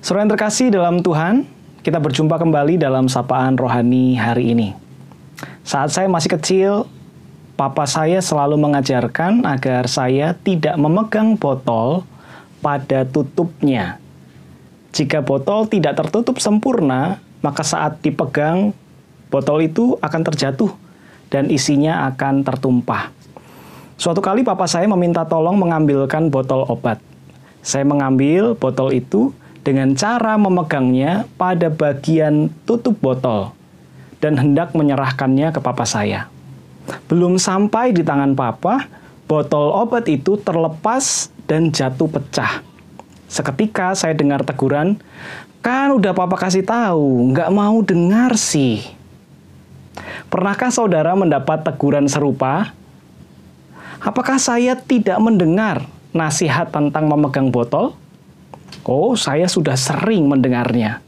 Saudara yang terkasih dalam Tuhan, kita berjumpa kembali dalam sapaan rohani hari ini. Saat saya masih kecil, papa saya selalu mengajarkan agar saya tidak memegang botol pada tutupnya. Jika botol tidak tertutup sempurna, maka saat dipegang, botol itu akan terjatuh dan isinya akan tertumpah. Suatu kali papa saya meminta tolong mengambilkan botol obat. Saya mengambil botol itu dengan cara memegangnya pada bagian tutup botol dan hendak menyerahkannya ke papa saya. Belum sampai di tangan papa, botol obat itu terlepas dan jatuh pecah. Seketika saya dengar teguran, kan udah papa kasih tahu, nggak mau dengar sih. Pernahkah saudara mendapat teguran serupa? Apakah saya tidak mendengar nasihat tentang memegang botol? Oh, saya sudah sering mendengarnya.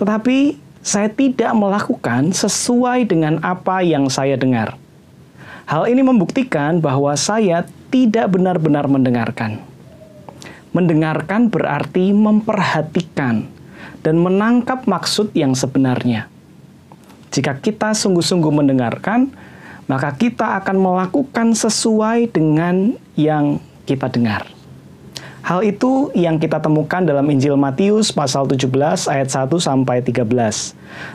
Tetapi saya tidak melakukan sesuai dengan apa yang saya dengar. Hal ini membuktikan bahwa saya tidak benar-benar mendengarkan. Mendengarkan berarti memperhatikan dan menangkap maksud yang sebenarnya. Jika kita sungguh-sungguh mendengarkan, maka kita akan melakukan sesuai dengan yang kita dengar. Hal itu yang kita temukan dalam Injil Matius pasal 17 ayat 1 sampai 13.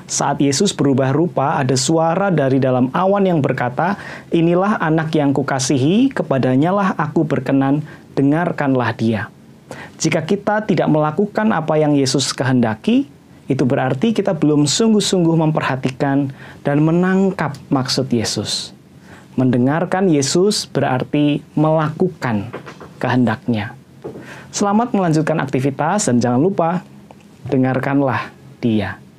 Saat Yesus berubah rupa, ada suara dari dalam awan yang berkata, "Inilah anak yang kukasihi, kepadanyalah aku berkenan, dengarkanlah dia." Jika kita tidak melakukan apa yang Yesus kehendaki, itu berarti kita belum sungguh-sungguh memperhatikan dan menangkap maksud Yesus. Mendengarkan Yesus berarti melakukan kehendaknya. Selamat melanjutkan aktivitas dan jangan lupa dengarkanlah dia.